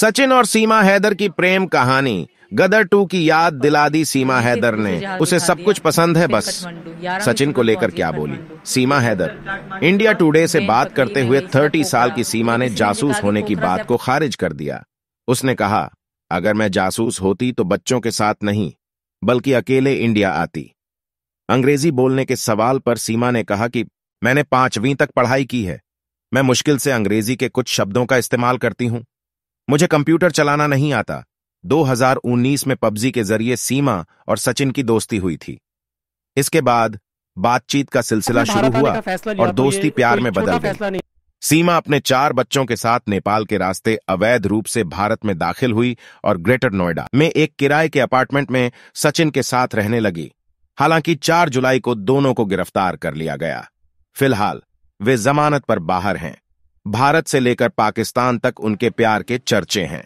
सचिन और सीमा हैदर की प्रेम कहानी गदर टू की याद दिला दी सीमा हैदर ने उसे सब कुछ पसंद है बस सचिन को लेकर क्या बोली सीमा हैदर इंडिया तो टुडे से बात करते हुए थर्टी साल की सीमा ने जासूस होने की बात को खारिज कर दिया उसने कहा अगर मैं जासूस होती तो बच्चों के साथ नहीं बल्कि अकेले इंडिया आती अंग्रेजी बोलने के सवाल पर सीमा ने कहा कि मैंने पांचवीं तक पढ़ाई की है मैं मुश्किल से अंग्रेजी के कुछ शब्दों का इस्तेमाल करती हूं मुझे कंप्यूटर चलाना नहीं आता 2019 में पबजी के जरिए सीमा और सचिन की दोस्ती हुई थी इसके बाद बातचीत का सिलसिला शुरू हुआ और तो दोस्ती प्यार में बदल गई सीमा अपने चार बच्चों के साथ नेपाल के रास्ते अवैध रूप से भारत में दाखिल हुई और ग्रेटर नोएडा में एक किराए के अपार्टमेंट में सचिन के साथ रहने लगी हालांकि 4 जुलाई को दोनों को गिरफ्तार कर लिया गया फिलहाल वे जमानत पर बाहर हैं भारत से लेकर पाकिस्तान तक उनके प्यार के चर्चे हैं